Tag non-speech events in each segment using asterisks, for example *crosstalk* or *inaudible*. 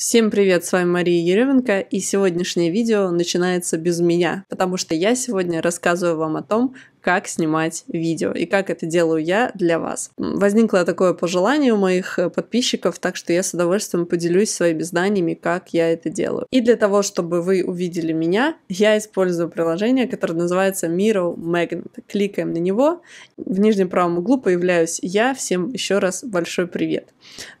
Всем привет, с вами Мария Еревенко, и сегодняшнее видео начинается без меня, потому что я сегодня рассказываю вам о том, как снимать видео и как это делаю я для вас. Возникло такое пожелание у моих э, подписчиков, так что я с удовольствием поделюсь своими знаниями, как я это делаю. И для того, чтобы вы увидели меня, я использую приложение, которое называется Miro Magnet. Кликаем на него, в нижнем правом углу появляюсь я. Всем еще раз большой привет.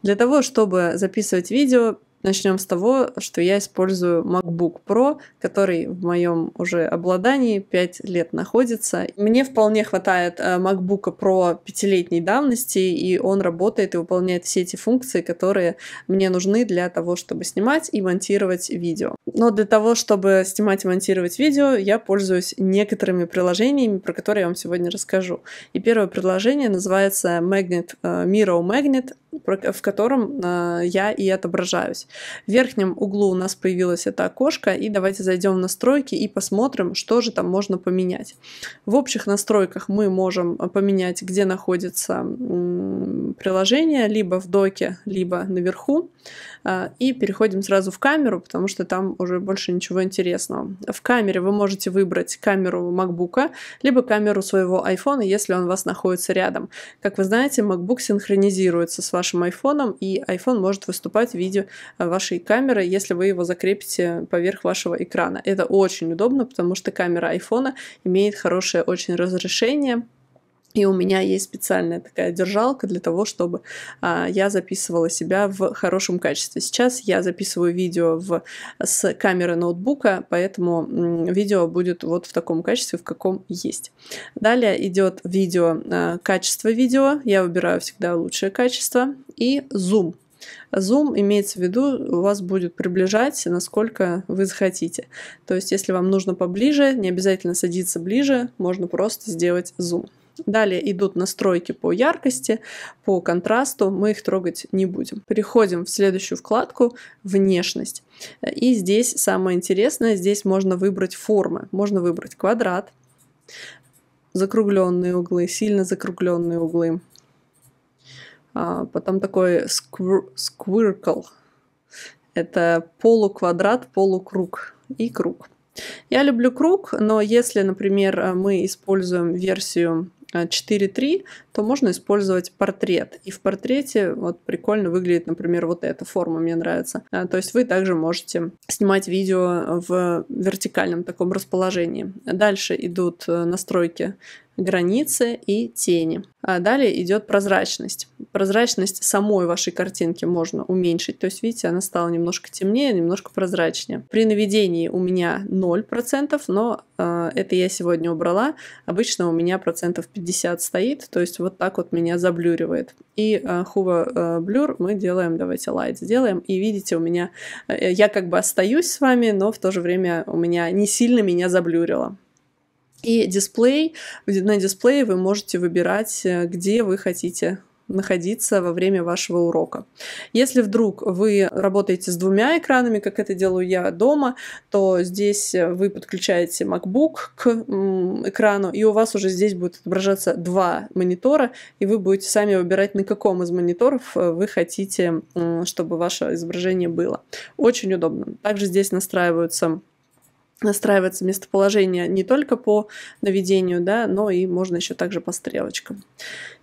Для того, чтобы записывать видео, Начнем с того, что я использую MacBook Pro, который в моем уже обладании 5 лет находится. Мне вполне хватает э, MacBook Pro пятилетней давности, и он работает и выполняет все эти функции, которые мне нужны для того, чтобы снимать и монтировать видео. Но для того, чтобы снимать и монтировать видео, я пользуюсь некоторыми приложениями, про которые я вам сегодня расскажу. И первое приложение называется Magnet, э, Miro Magnet, в котором э, я и отображаюсь. В верхнем углу у нас появилось это окошко, и давайте зайдем в настройки и посмотрим, что же там можно поменять. В общих настройках мы можем э, поменять, где находится приложение, либо в доке, либо наверху. А, и переходим сразу в камеру, потому что там уже больше ничего интересного. В камере вы можете выбрать камеру MacBook, либо камеру своего iPhone, если он у вас находится рядом. Как вы знаете, MacBook синхронизируется с вашим iPhone, и iPhone может выступать в виде вашей камеры, если вы его закрепите поверх вашего экрана. Это очень удобно, потому что камера айфона имеет хорошее очень разрешение, и у меня есть специальная такая держалка для того, чтобы а, я записывала себя в хорошем качестве. Сейчас я записываю видео в, с камеры ноутбука, поэтому м, видео будет вот в таком качестве, в каком есть. Далее идет видео, а, качество видео. Я выбираю всегда лучшее качество. И зум. Zoom имеется в виду, вас будет приближать, насколько вы захотите. То есть, если вам нужно поближе, не обязательно садиться ближе, можно просто сделать Zoom. Далее идут настройки по яркости, по контрасту, мы их трогать не будем. Переходим в следующую вкладку «Внешность». И здесь самое интересное, здесь можно выбрать формы. Можно выбрать квадрат, закругленные углы, сильно закругленные углы, а, потом такой сквир- сквиркл. Это полуквадрат, полукруг и круг. Я люблю круг, но если, например, мы используем версию 4.3, э, то можно использовать портрет. И в портрете вот прикольно выглядит, например, вот эта форма, мне нравится. Э, то есть вы также можете снимать видео в вертикальном таком расположении. Дальше идут э, настройки границы и тени. А далее идет прозрачность. Прозрачность самой вашей картинки можно уменьшить. То есть, видите, она стала немножко темнее, немножко прозрачнее. При наведении у меня 0%, но э, это я сегодня убрала. Обычно у меня процентов 50 стоит, то есть вот так вот меня заблюривает. И э, блюр э, мы делаем, давайте лайт сделаем. И видите, у меня, э, я как бы остаюсь с вами, но в то же время у меня не сильно меня заблюрило. И дисплей, на дисплее вы можете выбирать, э, где вы хотите находиться во время вашего урока. Если вдруг вы работаете с двумя экранами, как это делаю я дома, то здесь э, вы подключаете MacBook к экрану, и у вас уже здесь будет отображаться два монитора, и вы будете сами выбирать, на каком из мониторов э, вы хотите, чтобы ваше изображение было. Очень удобно. Также здесь настраиваются настраивается местоположение не только по наведению, да, но и можно еще также по стрелочкам.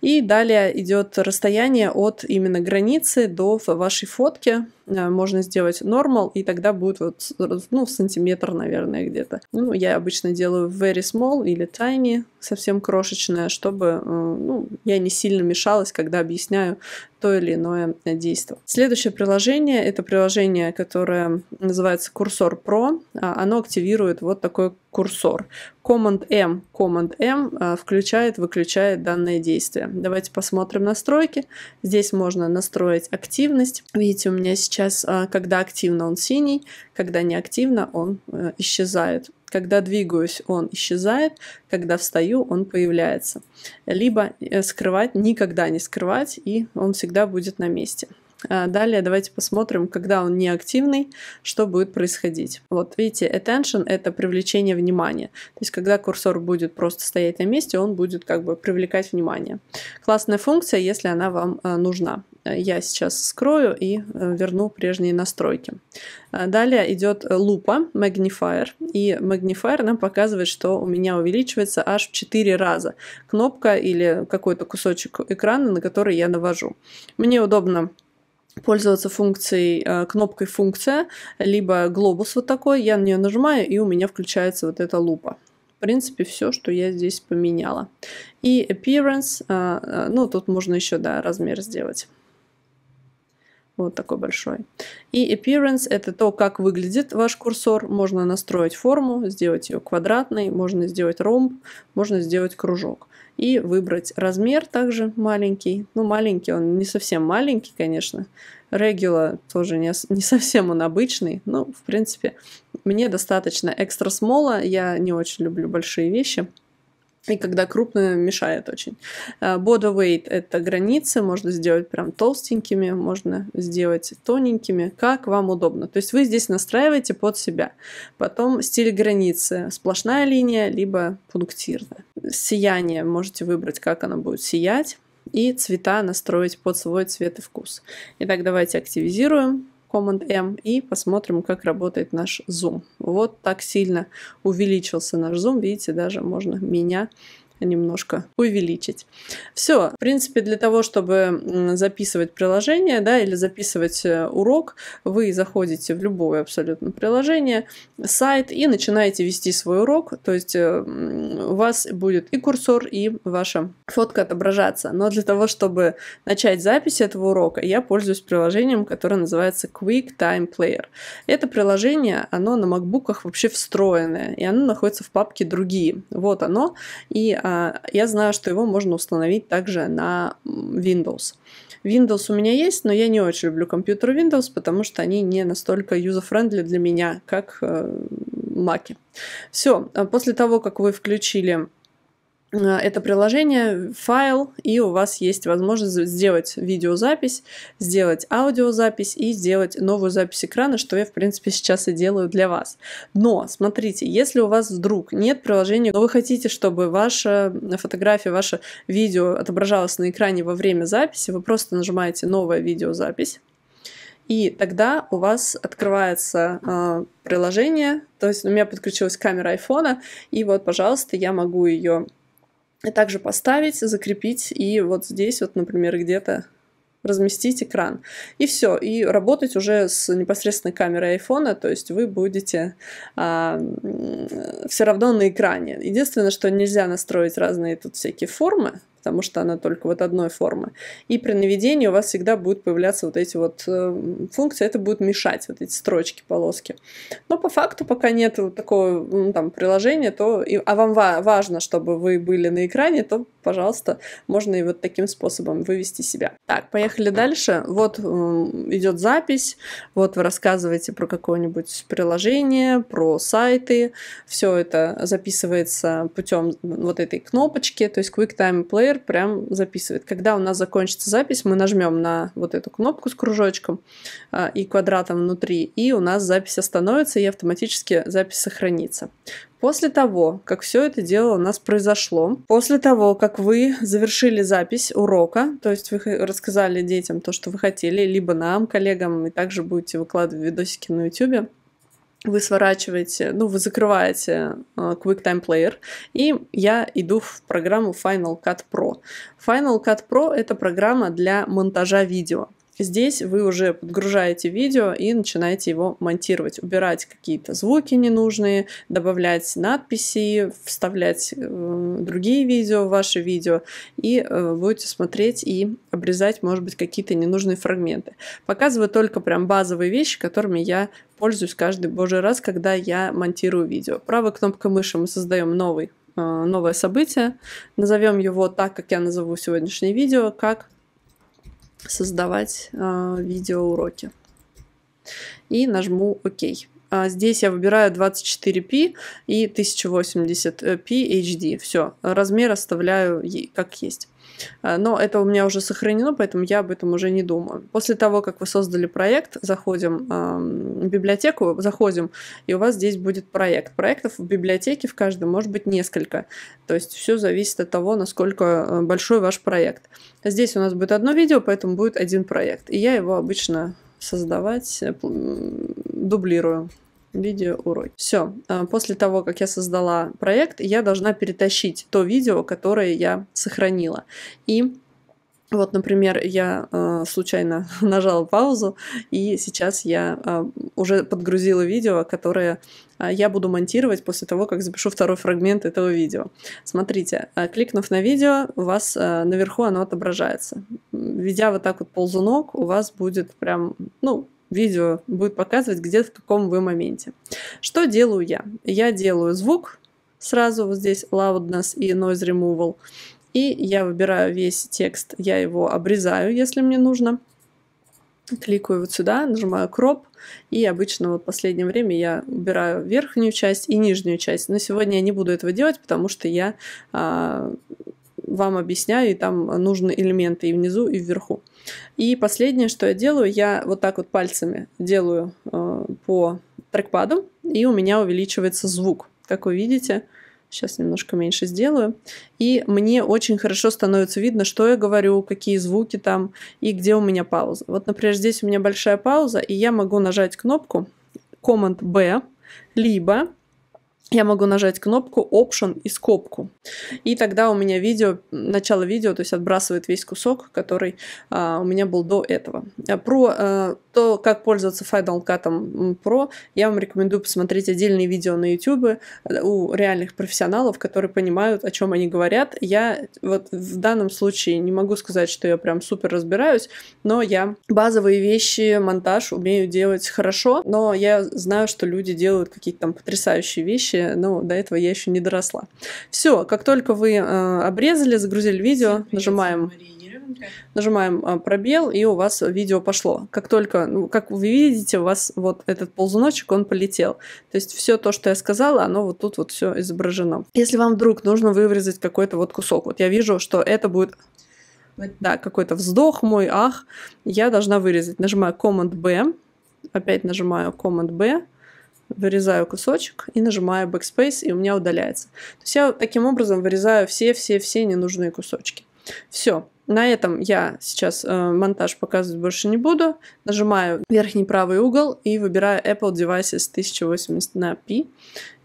И далее идет расстояние от именно границы до вашей фотки. Э, можно сделать normal, и тогда будет вот, ну, сантиметр, наверное, где-то. Ну, я обычно делаю very small или tiny, совсем крошечное, чтобы, э, ну, я не сильно мешалась, когда объясняю то или иное э, действие. Следующее приложение — это приложение, которое называется Курсор Pro. А, оно активирует вот такой курсор. Command-M, Command-M э, включает, выключает данное действие. Давайте посмотрим настройки. Здесь можно настроить активность. Видите, у меня сейчас, э, когда активно, он синий, когда не активно, он э, исчезает. Когда двигаюсь, он исчезает, когда встаю, он появляется. Либо скрывать, никогда не скрывать, и он всегда будет на месте. А далее давайте посмотрим, когда он неактивный, что будет происходить. Вот видите, attention — это привлечение внимания. То есть когда курсор будет просто стоять на месте, он будет как бы привлекать внимание. Классная функция, если она вам э, нужна. Я сейчас скрою и э, верну прежние настройки. А далее идет лупа, magnifier. И magnifier нам показывает, что у меня увеличивается аж в 4 раза кнопка или какой-то кусочек экрана, на который я навожу. Мне удобно пользоваться функцией, э, кнопкой функция, либо глобус вот такой, я на нее нажимаю, и у меня включается вот эта лупа. В принципе, все, что я здесь поменяла. И appearance, э, э, ну, тут можно еще, да, размер сделать. Вот такой большой. И appearance это то, как выглядит ваш курсор. Можно настроить форму, сделать ее квадратной, можно сделать ромб, можно сделать кружок и выбрать размер также маленький. Ну, маленький он не совсем маленький, конечно. Регула тоже не, не совсем он обычный. Ну, в принципе, мне достаточно экстра смола. Я не очень люблю большие вещи. И когда крупно, мешает очень. Body а, weight – это границы, можно сделать прям толстенькими, можно сделать тоненькими, как вам удобно. То есть вы здесь настраиваете под себя. Потом стиль границы – сплошная линия, либо пунктирная сияние можете выбрать, как оно будет сиять, и цвета настроить под свой цвет и вкус. Итак, давайте активизируем Command-M и посмотрим, как работает наш зум. Вот так сильно увеличился наш зум. Видите, даже можно меня немножко увеличить. Все, в принципе, для того, чтобы записывать приложение, да, или записывать э, урок, вы заходите в любое абсолютно приложение, сайт и начинаете вести свой урок, то есть э, у вас будет и курсор, и ваша фотка отображаться. Но для того, чтобы начать запись этого урока, я пользуюсь приложением, которое называется Quick Time Player. Это приложение, оно на макбуках вообще встроенное, и оно находится в папке «Другие». Вот оно, и а, я знаю, что его можно установить также на Windows. Windows у меня есть, но я не очень люблю компьютеры Windows, потому что они не настолько user-friendly для меня, как Mac. Э, Все, а, после того, как вы включили Э, это приложение, файл, и у вас есть возможность сделать видеозапись, сделать аудиозапись и сделать новую запись экрана, что я, в принципе, сейчас и делаю для вас. Но, смотрите, если у вас вдруг нет приложения, но вы хотите, чтобы ваша фотография, ваше видео отображалось на экране во время записи, вы просто нажимаете «Новая видеозапись», и тогда у вас открывается э, приложение, то есть у меня подключилась камера айфона, и вот, пожалуйста, я могу ее а также поставить, закрепить и вот здесь вот, например, где-то разместить экран. И все, и работать уже с непосредственной камерой айфона, то есть вы будете а, все равно на экране. Единственное, что нельзя настроить разные тут всякие формы, потому что она только вот одной формы. И при наведении у вас всегда будут появляться вот эти вот э, функции, это будет мешать, вот эти строчки, полоски. Но по факту, пока нет такого ну, там, приложения, то, и, а вам важно, чтобы вы были на экране, то пожалуйста, можно и вот таким способом вывести себя. Так, поехали дальше. Вот э, идет запись, вот вы рассказываете про какое-нибудь приложение, про сайты, все это записывается путем вот этой кнопочки, то есть QuickTime Player прям записывает. Когда у нас закончится запись, мы нажмем на вот эту кнопку с кружочком э, и квадратом внутри, и у нас запись остановится, и автоматически запись сохранится. После того, как все это дело у нас произошло, после того, как вы завершили запись урока, то есть вы рассказали детям то, что вы хотели, либо нам, коллегам, и также будете выкладывать видосики на YouTube, вы сворачиваете, ну, вы закрываете uh, э, QuickTime Player, и я иду в программу Final Cut Pro. Final Cut Pro — это программа для монтажа видео. Здесь вы уже подгружаете видео и начинаете его монтировать, убирать какие-то звуки ненужные, добавлять надписи, вставлять э, другие видео в ваше видео и э, будете смотреть и обрезать, может быть, какие-то ненужные фрагменты. Показываю только прям базовые вещи, которыми я пользуюсь каждый божий раз, когда я монтирую видео. Правой кнопкой мыши мы создаем новый э, новое событие. Назовем его так, как я назову сегодняшнее видео, как создавать э, видеоуроки. И нажму ОК. А здесь я выбираю 24p и 1080p HD. Все, размер оставляю как есть. Э, но это у меня уже сохранено, поэтому я об этом уже не думаю. После того, как вы создали проект, заходим эм, в библиотеку, заходим, и у вас здесь будет проект. Проектов в библиотеке в каждом может быть несколько. То есть все зависит от того, насколько э, большой ваш проект. Здесь у нас будет одно видео, поэтому будет один проект. И я его обычно создавать э, дублирую видео уроки. Все, а, после того, как я создала проект, я должна перетащить то видео, которое я сохранила. И вот, например, я э, случайно *laughs* нажала паузу, и сейчас я э, уже подгрузила видео, которое э, я буду монтировать после того, как запишу второй фрагмент этого видео. Смотрите, э, кликнув на видео, у вас э, наверху оно отображается. Ведя вот так вот ползунок, у вас будет прям, ну, видео будет показывать, где в каком вы моменте. Что делаю я? Я делаю звук сразу вот здесь loudness и noise removal. И я выбираю весь текст, я его обрезаю, если мне нужно. Кликаю вот сюда, нажимаю crop, и обычно вот в последнее время я убираю верхнюю часть и нижнюю часть. Но сегодня я не буду этого делать, потому что я а, вам объясняю, и там нужны элементы и внизу, и вверху. И последнее, что я делаю, я вот так вот пальцами делаю э, по трекпаду, и у меня увеличивается звук. Как вы видите, сейчас немножко меньше сделаю. И мне очень хорошо становится видно, что я говорю, какие звуки там и где у меня пауза. Вот, например, здесь у меня большая пауза, и я могу нажать кнопку Command-B, либо я могу нажать кнопку Option и скобку. И тогда у меня видео, начало видео, то есть отбрасывает весь кусок, который а, у меня был до этого. А, про а, то, как пользоваться Final Cut Pro, я вам рекомендую посмотреть отдельные видео на YouTube э, у реальных профессионалов, которые понимают, о чем они говорят. Я вот в данном случае не могу сказать, что я прям супер разбираюсь, но я базовые вещи, монтаж умею делать хорошо, но я знаю, что люди делают какие-то там потрясающие вещи, вещи, ну, до этого я еще не доросла. Все, как только вы э, обрезали, загрузили видео, нажимаем Нажимаем э, пробел, и у вас видео пошло. Как только, ну, как вы видите, у вас вот этот ползуночек, он полетел. То есть все то, что я сказала, оно вот тут вот все изображено. Если вам вдруг нужно вырезать какой-то вот кусок, вот я вижу, что это будет да, какой-то вздох мой, ах, я должна вырезать. Нажимаю Command-B, опять нажимаю Command-B, вырезаю кусочек и нажимаю Backspace, и у меня удаляется. То есть я таким образом вырезаю все-все-все ненужные кусочки. Все, на этом я сейчас э, монтаж показывать больше не буду. Нажимаю верхний правый угол и выбираю Apple Devices 1080 на P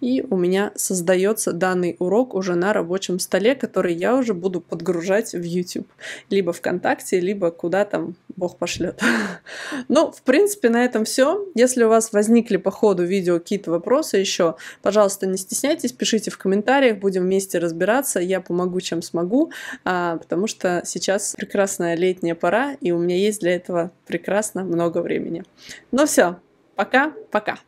и у меня создается данный урок уже на рабочем столе, который я уже буду подгружать в YouTube, либо ВКонтакте, либо куда там Бог пошлет. *laughs* Ну, в принципе, на этом все. Если у вас возникли по ходу видео какие-то вопросы еще, пожалуйста, не стесняйтесь, пишите в комментариях, будем вместе разбираться, я помогу, чем смогу, а, потому что сейчас прекрасная летняя пора, и у меня есть для этого прекрасно много времени. Ну все, пока-пока.